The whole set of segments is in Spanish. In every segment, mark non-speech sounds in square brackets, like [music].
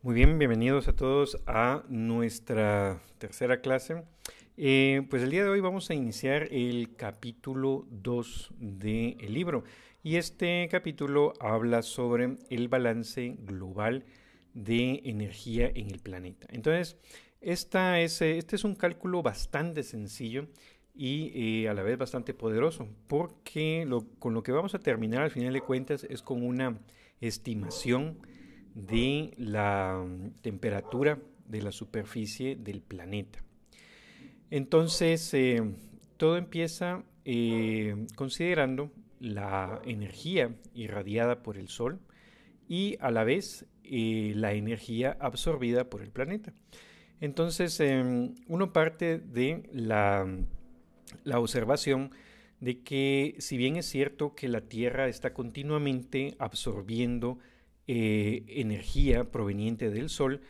Muy bien, bienvenidos a todos a nuestra tercera clase. Eh, pues el día de hoy vamos a iniciar el capítulo 2 del libro y este capítulo habla sobre el balance global de energía en el planeta. Entonces, esta eh, este es un cálculo bastante sencillo y eh, a la vez bastante poderoso porque con lo que vamos a terminar al final de cuentas es con una estimación de la mm, temperatura de la superficie del planeta. Entonces, eh, todo empieza eh, considerando la energía irradiada por el Sol y a la vez eh, la energía absorbida por el planeta. Entonces, uno parte de la, la observación de que si bien es cierto que la Tierra está continuamente absorbiendo eh, energía proveniente del Sol,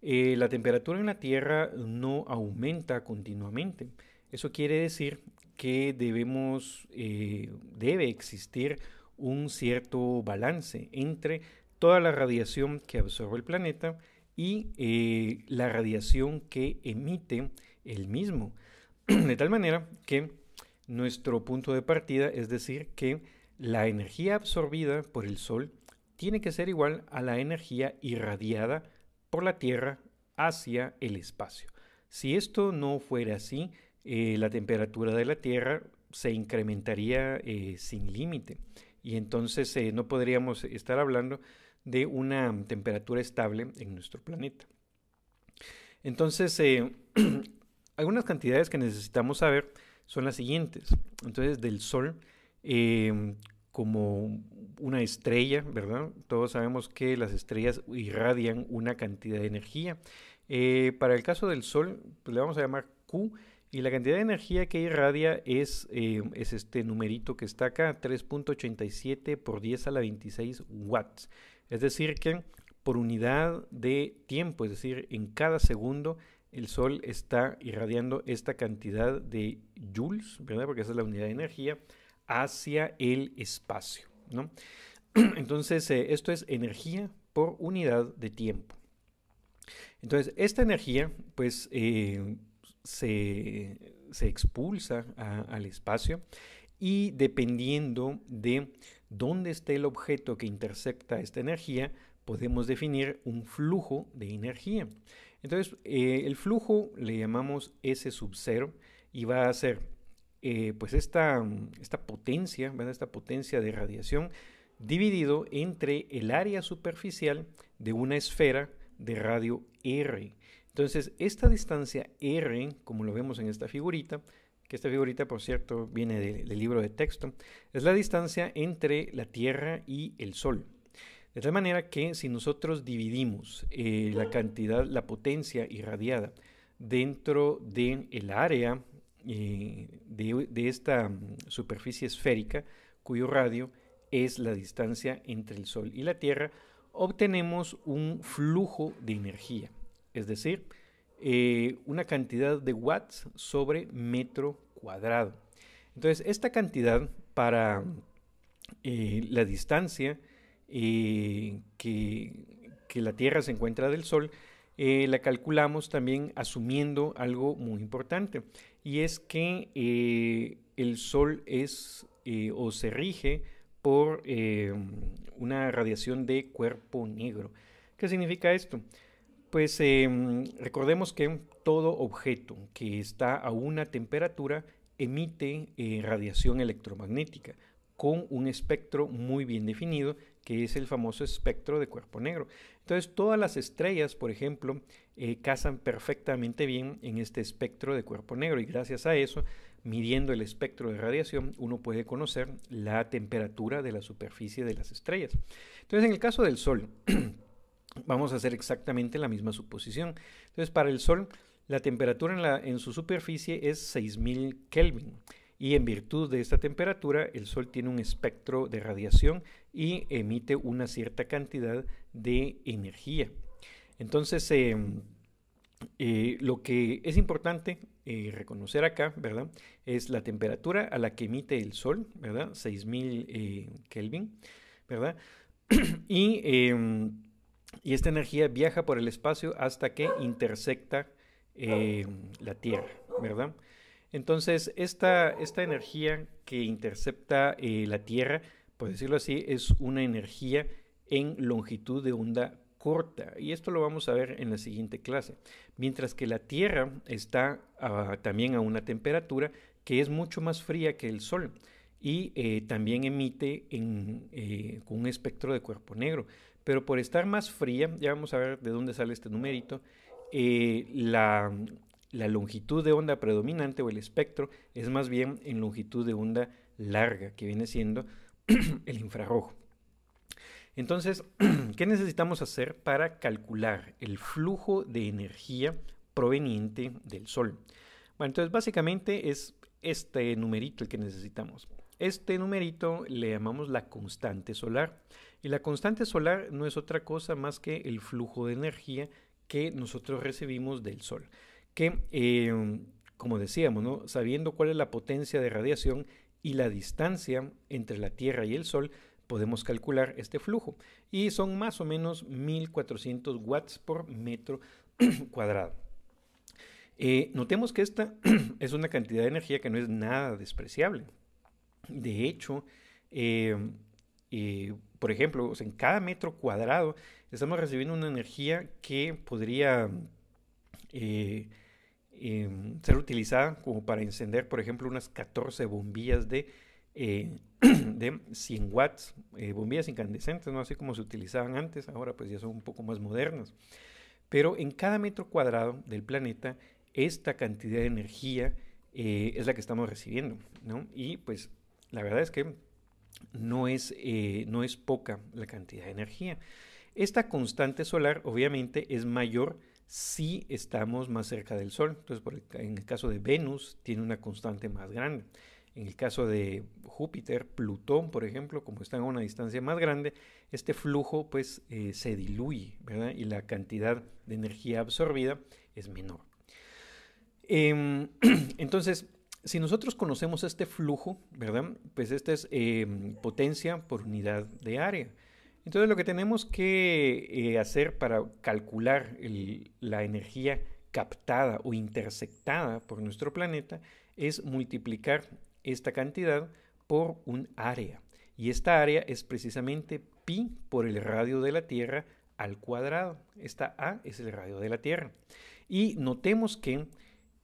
eh, la temperatura en la Tierra no aumenta continuamente. Eso quiere decir que debemos, eh, debe existir un cierto balance entre toda la radiación que absorbe el planeta y la radiación que emite el mismo. [clears throat] De tal manera que nuestro punto de partida es decir que la energía absorbida por el Sol tiene que ser igual a la energía irradiada por la Tierra hacia el espacio. Si esto no fuera así, eh, la temperatura de la Tierra se incrementaría eh, sin límite y entonces eh, no podríamos estar hablando de una temperatura estable en nuestro planeta. Entonces, [clears throat] algunas cantidades que necesitamos saber son las siguientes. Entonces, del Sol, como una estrella, ¿verdad? Todos sabemos que las estrellas irradian una cantidad de energía. Eh, para el caso del Sol, pues, le vamos a llamar Q, y la cantidad de energía que irradia es, eh, es este numerito que está acá, 3.87 por 10 a la 26 watts. Es decir, que por unidad de tiempo, es decir, en cada segundo, el Sol está irradiando esta cantidad de joules, ¿verdad? Porque esa es la unidad de energía, hacia el espacio. [clears throat] Entonces, eh, esto es energía por unidad de tiempo. Entonces, esta energía, pues, eh, se, expulsa al espacio y dependiendo de dónde esté el objeto que intercepta esta energía, podemos definir un flujo de energía. Entonces, eh, el flujo le llamamos S sub 0 y va a ser eh, pues esta, mm, potencia, esta potencia de radiación dividido entre el área superficial de una esfera de radio R. Entonces, esta distancia R, como lo vemos en esta figurita, que esta figurita, por cierto, viene del libro de texto, es la distancia entre la Tierra y el Sol. De tal manera que si nosotros dividimos eh, la cantidad, la potencia irradiada dentro del el área eh, de, esta mm, superficie esférica cuyo radio es la distancia entre el Sol y la Tierra, obtenemos un flujo de energía, es decir, eh, una cantidad de watts sobre metro cuadrado. Entonces, esta cantidad para eh, la distancia que la Tierra se encuentra del Sol eh, la calculamos también asumiendo algo muy importante, y es que eh, el Sol es eh, o se rige por una radiación de cuerpo negro. ¿Qué significa esto? Pues recordemos que todo objeto que está a una temperatura emite radiación electromagnética con un espectro muy bien definido que es el famoso espectro de cuerpo negro. Entonces, todas las estrellas, por ejemplo, eh, casan perfectamente bien en este espectro de cuerpo negro y gracias a eso, midiendo el espectro de radiación, uno puede conocer la temperatura de la superficie de las estrellas. Entonces, en el caso del Sol, [clears throat] vamos a hacer exactamente la misma suposición. Entonces, para el Sol, la temperatura en su superficie es 6.000 Kelvin y en virtud de esta temperatura el Sol tiene un espectro de radiación y emite una cierta cantidad de energía. Entonces, em, eh, lo que es importante eh, reconocer acá, ¿verdad? Es la temperatura a la que emite el Sol, ¿verdad? 6000 eh, Kelvin, ¿verdad? [clears throat] y, em, y, esta energía viaja por el espacio hasta que intersecta em, la Tierra, ¿verdad? Entonces, esta, esta energía que intercepta eh, la Tierra, por decirlo así, es una energía en longitud de onda corta. Y esto lo vamos a ver en la siguiente clase. Mientras que la Tierra está también a una temperatura que es mucho más fría que el Sol y eh, también emite en, eh, un espectro de cuerpo negro. Pero por estar más fría, ya vamos a ver de dónde sale este numerito, la, la longitud de onda predominante o el espectro es más bien en longitud de onda larga, que viene siendo [clears throat] el infrarrojo. Entonces, [clears throat] ¿qué necesitamos hacer para calcular el flujo de energía proveniente del Sol? Bueno, entonces básicamente es este numerito el que necesitamos. Este numerito le llamamos la constante solar. Y la constante solar no es otra cosa más que el flujo de energía que nosotros recibimos del Sol que, em, como decíamos, sabiendo cuál es la potencia de radiación y la distancia entre la Tierra y el Sol, podemos calcular este flujo. Y son más o menos 1400 watts por metro [clears throat] cuadrado. Eh, notemos que esta [clears throat] es una cantidad de energía que no es nada despreciable. De hecho, em, eh, por ejemplo, en cada metro cuadrado estamos recibiendo una energía que podría eh, Em, ser utilizada como para encender, por ejemplo, unas 14 bombillas de, eh, [clears throat] de 100 watts, eh, bombillas incandescentes, ¿no? así como se utilizaban antes, ahora pues ya son un poco más modernas. Pero en cada metro cuadrado del planeta, esta cantidad de energía eh, es la que estamos recibiendo, ¿no? Y pues la verdad es que no es, no es poca la cantidad de energía. Esta constante solar obviamente es mayor si estamos más cerca del Sol. Entonces, en el caso de Venus, tiene una constante más grande. En el caso de Júpiter, Plutón, por ejemplo, como están a una distancia más grande, este flujo pues eh, se diluye, ¿verdad? Y la cantidad de energía absorbida es menor. Em, [clears throat] entonces, si nosotros conocemos este flujo, ¿verdad? Pues esta es em, potencia por unidad de área. Entonces lo que tenemos que eh, hacer para calcular la energía captada o interceptada por nuestro planeta es multiplicar esta cantidad por un área. Y esta área es precisamente pi por el radio de la Tierra al cuadrado. Esta A es el radio de la Tierra. Y notemos que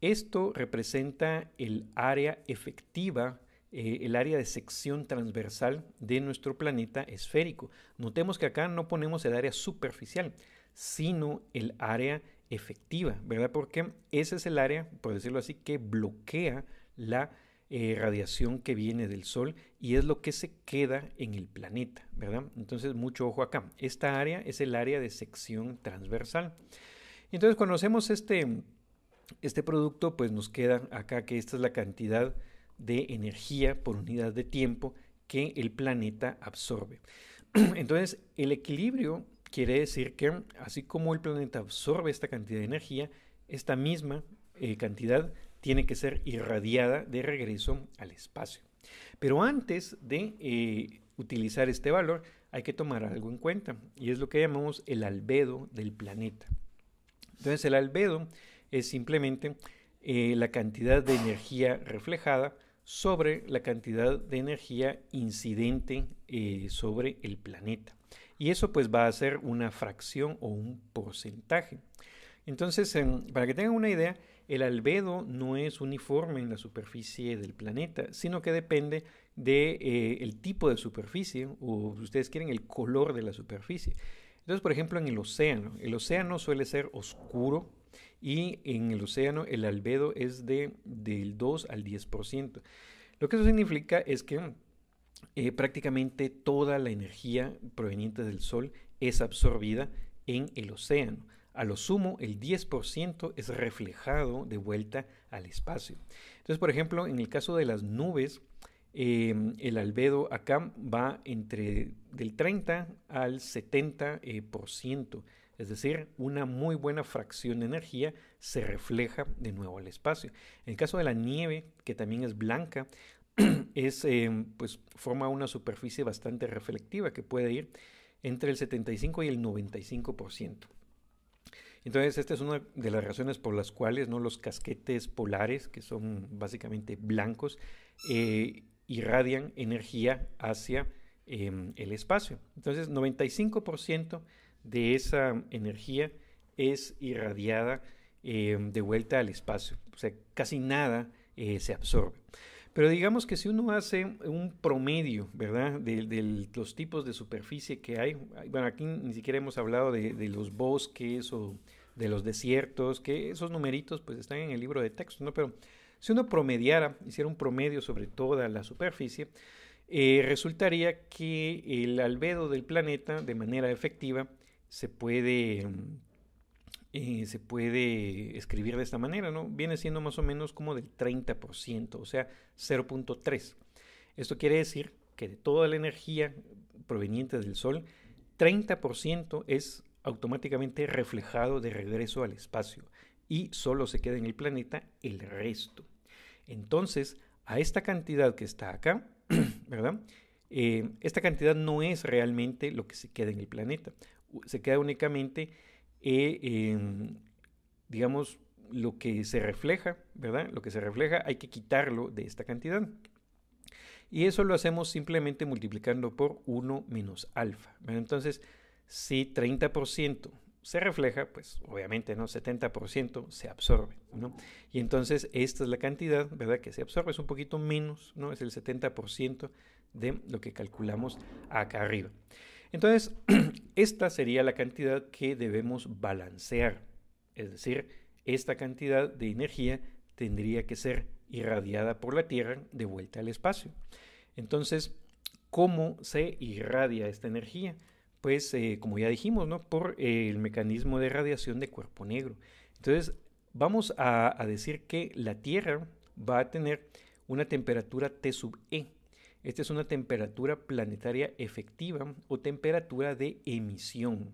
esto representa el área efectiva eh, el área de sección transversal de nuestro planeta esférico. Notemos que acá no ponemos el área superficial, sino el área efectiva, ¿verdad? Porque ese es el área, por decirlo así, que bloquea la eh, radiación que viene del Sol y es lo que se queda en el planeta, ¿verdad? Entonces, mucho ojo acá. Esta área es el área de sección transversal. Entonces, cuando hacemos este, este producto, pues nos queda acá que esta es la cantidad de energía por unidad de tiempo que el planeta absorbe. [clears throat] Entonces, el equilibrio quiere decir que así como el planeta absorbe esta cantidad de energía, esta misma eh, cantidad tiene que ser irradiada de regreso al espacio. Pero antes de eh, utilizar este valor, hay que tomar algo en cuenta, y es lo que llamamos el albedo del planeta. Entonces, el albedo es simplemente eh, la cantidad de energía reflejada sobre la cantidad de energía incidente eh, sobre el planeta. Y eso pues va a ser una fracción o un porcentaje. Entonces, para que tengan una idea, el albedo no es uniforme en la superficie del planeta, sino que depende del de, eh, tipo de superficie o, si ustedes quieren, el color de la superficie. Entonces, por ejemplo, en el océano. El océano suele ser oscuro y en el océano el albedo es de, del 2 al 10%. Lo que eso significa es que eh, prácticamente toda la energía proveniente del Sol es absorbida en el océano. A lo sumo, el 10% es reflejado de vuelta al espacio. Entonces, por ejemplo, en el caso de las nubes, eh, el albedo acá va entre del 30 al 70%. Es decir, una muy buena fracción de energía se refleja de nuevo al espacio. En el caso de la nieve, que también es blanca, [clears throat] es, em, pues, forma una superficie bastante reflectiva que puede ir entre el 75 y el 95%. Entonces, esta es una de las razones por las cuales ¿no? los casquetes polares, que son básicamente blancos, eh, irradian energía hacia em, el espacio. Entonces, 95% de esa energía es irradiada em, de vuelta al espacio. O sea, casi nada eh, se absorbe. Pero digamos que si uno hace un promedio, ¿verdad?, de, los tipos de superficie que hay, bueno, aquí ni siquiera hemos hablado de, los bosques o de los desiertos, que esos numeritos pues están en el libro de texto, ¿no? Pero si uno promediara, hiciera un promedio sobre toda la superficie, eh, resultaría que el albedo del planeta, de manera efectiva, se puede, mm, eh, se puede escribir de esta manera, ¿no? Viene siendo más o menos como del 30%, o sea, 0.3. Esto quiere decir que de toda la energía proveniente del Sol, 30% es automáticamente reflejado de regreso al espacio y solo se queda en el planeta el resto. Entonces, a esta cantidad que está acá, [clears throat] ¿verdad? Eh, esta cantidad no es realmente lo que se queda en el planeta se queda únicamente, eh, digamos, lo que se refleja, ¿verdad? Lo que se refleja hay que quitarlo de esta cantidad. Y eso lo hacemos simplemente multiplicando por 1 menos alfa. Entonces, si 30% se refleja, pues obviamente, ¿no? 70% se absorbe, ¿no? Y entonces esta es la cantidad, ¿verdad? Que se absorbe, es un poquito menos, ¿no? Es el 70% de lo que calculamos acá arriba. Entonces, [clears throat] esta sería la cantidad que debemos balancear. Es decir, esta cantidad de energía tendría que ser irradiada por la Tierra de vuelta al espacio. Entonces, ¿cómo se irradia esta energía? Pues, eh, como ya dijimos, ¿no? Por eh, el mecanismo de radiación de cuerpo negro. Entonces, vamos a, a decir que la Tierra va a tener una temperatura T sub E esta es una temperatura planetaria efectiva o temperatura de emisión.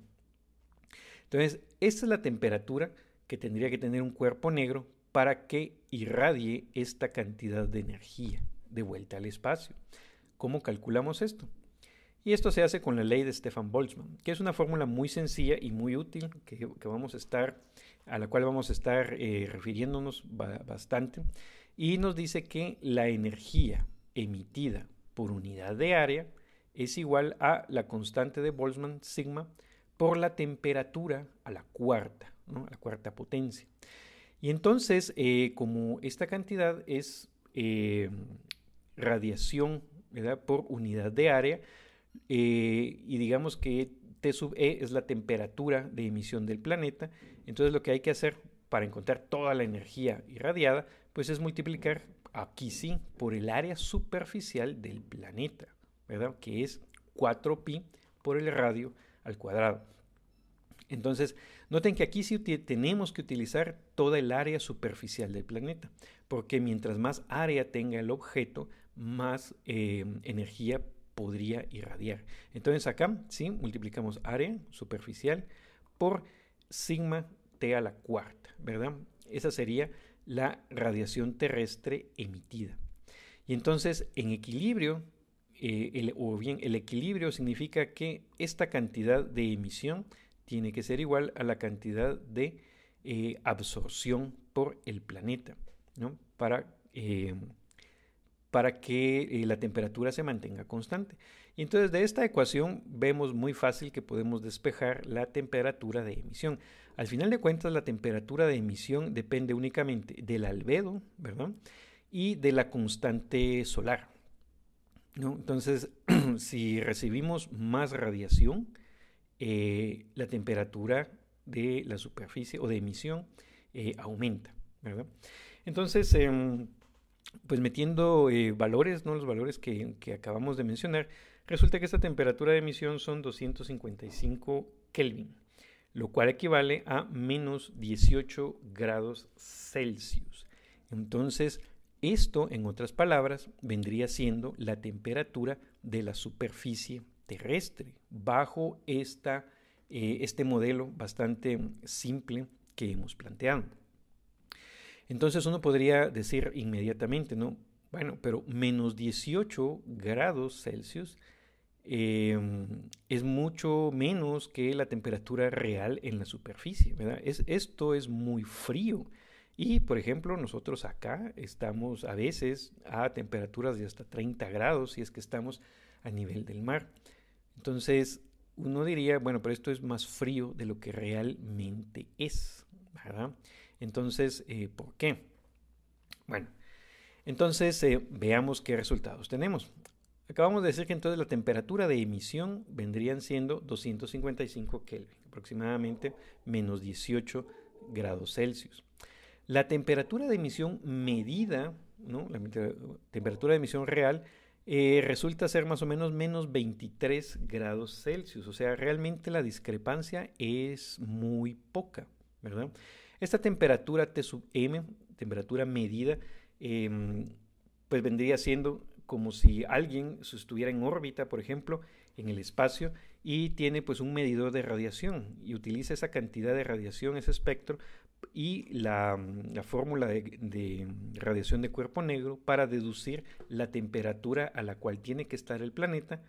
Entonces, esta es la temperatura que tendría que tener un cuerpo negro para que irradie esta cantidad de energía de vuelta al espacio. ¿Cómo calculamos esto? Y esto se hace con la ley de Stefan Boltzmann, que es una fórmula muy sencilla y muy útil que, vamos a estar, a la cual vamos a estar eh, refiriéndonos bastante. Y nos dice que la energía emitida por unidad de área es igual a la constante de Boltzmann sigma por la temperatura a la cuarta, a la cuarta potencia. Y entonces, eh, como esta cantidad es eh, radiación ¿verdad? por unidad de área, eh, y digamos que T sub E es la temperatura de emisión del planeta, entonces lo que hay que hacer para encontrar toda la energía irradiada, pues es multiplicar aquí sí, por el área superficial del planeta, ¿verdad? Que es 4pi por el radio al cuadrado. Entonces, noten que aquí sí tenemos que utilizar toda el área superficial del planeta, porque mientras más área tenga el objeto, más em, energía podría irradiar. Entonces acá, sí, multiplicamos área superficial por sigma t a la cuarta, ¿verdad? Esa sería la radiación terrestre emitida. Y entonces, en equilibrio, eh, o bien el equilibrio significa que esta cantidad de emisión tiene que ser igual a la cantidad de eh, absorción por el planeta, Para, eh, para que la temperatura se mantenga constante. Y entonces de esta ecuación vemos muy fácil que podemos despejar la temperatura de emisión. Al final de cuentas, la temperatura de emisión depende únicamente del albedo, ¿verdad? Y de la constante solar. Entonces, [clears throat] si recibimos más radiación, eh, la temperatura de la superficie o de emisión eh, aumenta, Entonces, em, pues metiendo eh, valores, ¿no? Los valores que, que acabamos de mencionar, resulta que esta temperatura de emisión son 255 Kelvin lo cual equivale a menos 18 grados Celsius. Entonces, esto, en otras palabras, vendría siendo la temperatura de la superficie terrestre bajo eh, este modelo bastante simple que hemos planteado. Entonces uno podría decir inmediatamente, ¿no? Bueno, pero menos 18 grados Celsius Em, es mucho menos que la temperatura real en la superficie. ¿verdad? Es, esto es muy frío. Y, por ejemplo, nosotros acá estamos a veces a temperaturas de hasta 30 grados si es que estamos a nivel del mar. Entonces, uno diría, bueno, pero esto es más frío de lo que realmente es, ¿verdad? Entonces, eh, ¿por qué? Bueno, entonces eh, veamos qué resultados tenemos. Acabamos de decir que entonces la temperatura de emisión vendrían siendo 255 Kelvin, aproximadamente menos 18 grados Celsius. La temperatura de emisión medida, la temperatura de emisión real, eh, resulta ser más o menos menos 23 grados Celsius. O sea, realmente la discrepancia es muy poca, ¿verdad? Esta temperatura T sub M, temperatura medida, em, pues vendría siendo como si alguien estuviera en órbita, por ejemplo, en el espacio y tiene pues un medidor de radiación y utiliza esa cantidad de radiación, ese espectro y la, fórmula de, radiación de cuerpo negro para deducir la temperatura a la cual tiene que estar el planeta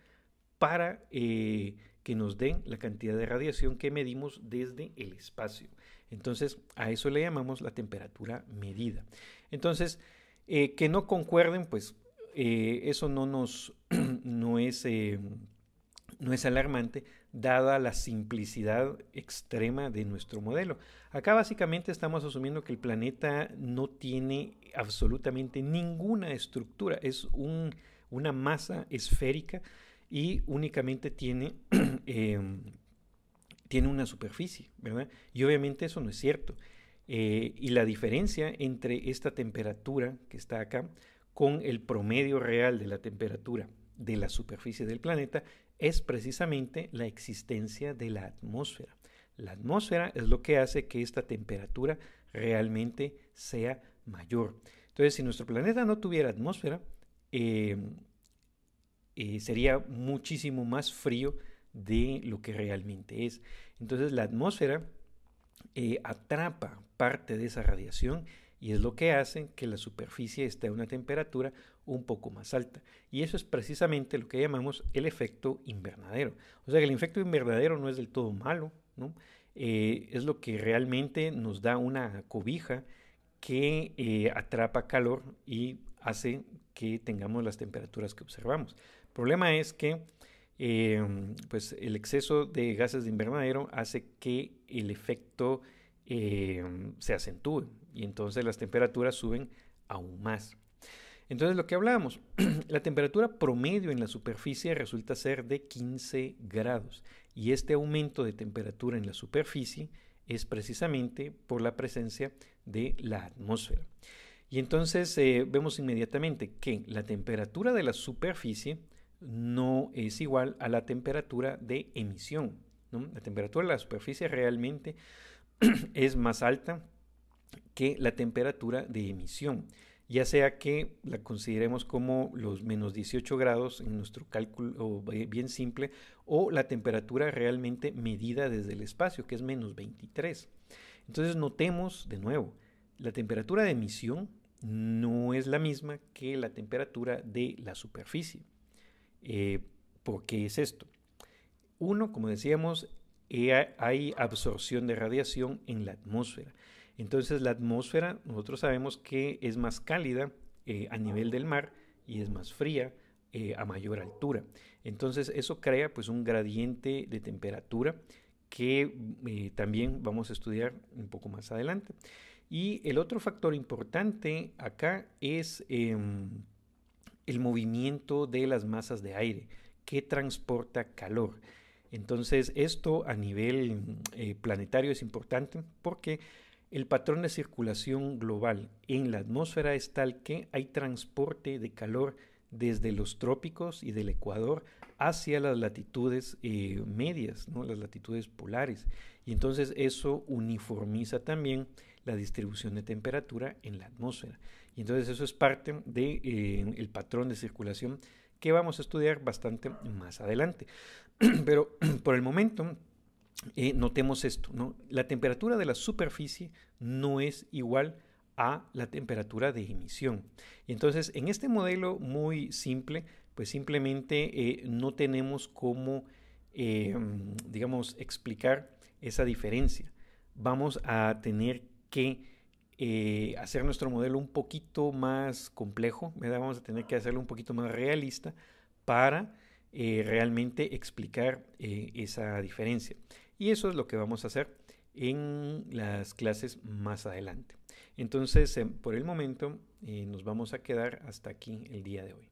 para eh, que nos den la cantidad de radiación que medimos desde el espacio. Entonces, a eso le llamamos la temperatura medida. Entonces, eh, que no concuerden, pues eh, eso no nos [clears throat] no es, eh, no es alarmante, dada la simplicidad extrema de nuestro modelo. Acá básicamente estamos asumiendo que el planeta no tiene absolutamente ninguna estructura, es un, una masa esférica y únicamente tiene, [clears throat] em, tiene una superficie, ¿verdad? Y obviamente eso no es cierto. Eh, y la diferencia entre esta temperatura que está acá con el promedio real de la temperatura de la superficie del planeta es precisamente la existencia de la atmósfera. La atmósfera es lo que hace que esta temperatura realmente sea mayor. Entonces, si nuestro planeta no tuviera atmósfera, em, eh, sería muchísimo más frío de lo que realmente es. Entonces, la atmósfera eh, atrapa parte de esa radiación y es lo que hace que la superficie esté a una temperatura un poco más alta. Y eso es precisamente lo que llamamos el efecto invernadero. O sea que el efecto invernadero no es del todo malo, eh, es lo que realmente nos da una cobija que eh, atrapa calor y hace que tengamos las temperaturas que observamos. El problema es que em, pues el exceso de gases de invernadero hace que el efecto em, se acentúe y entonces las temperaturas suben aún más. Entonces lo que hablamos, [clears throat] la temperatura promedio en la superficie resulta ser de 15 grados y este aumento de temperatura en la superficie es precisamente por la presencia de la atmósfera. Y entonces eh, vemos inmediatamente que la temperatura de la superficie no es igual a la temperatura de emisión. La temperatura de la superficie realmente [clears throat] es más alta que la temperatura de emisión, ya sea que la consideremos como los menos 18 grados en nuestro cálculo bien simple o la temperatura realmente medida desde el espacio, que es menos 23. Entonces notemos de nuevo, la temperatura de emisión no es la misma que la temperatura de la superficie. Eh, ¿Por qué es esto? Uno, como decíamos, eh, hay absorción de radiación en la atmósfera. Entonces la atmósfera nosotros sabemos que es más cálida eh, a nivel del mar y es más fría eh, a mayor altura. Entonces eso crea pues un gradiente de temperatura que eh, también vamos a estudiar un poco más adelante. Y el otro factor importante acá es em, el movimiento de las masas de aire que transporta calor. Entonces esto a nivel planetario es importante porque el patrón de circulación global en la atmósfera es tal que hay transporte de calor desde los trópicos y del Ecuador hacia las latitudes eh, medias, ¿no? las latitudes polares. Y entonces eso uniformiza también la distribución de temperatura en la atmósfera. Y entonces eso es parte del de, eh, el patrón de circulación que vamos a estudiar bastante más adelante. [clears throat] Pero [clears throat] por el momento eh, notemos esto, La temperatura de la superficie no es igual a la temperatura de emisión. Entonces, en este modelo muy simple, pues simplemente eh, no tenemos cómo, em, digamos, explicar esa diferencia. Vamos a tener que eh, hacer nuestro modelo un poquito más complejo, vamos a tener que hacerlo un poquito más realista para realmente explicar esa diferencia. Y eso es lo que vamos a hacer en las clases más adelante. Entonces, em, por el momento, eh, nos vamos a quedar hasta aquí el día de hoy.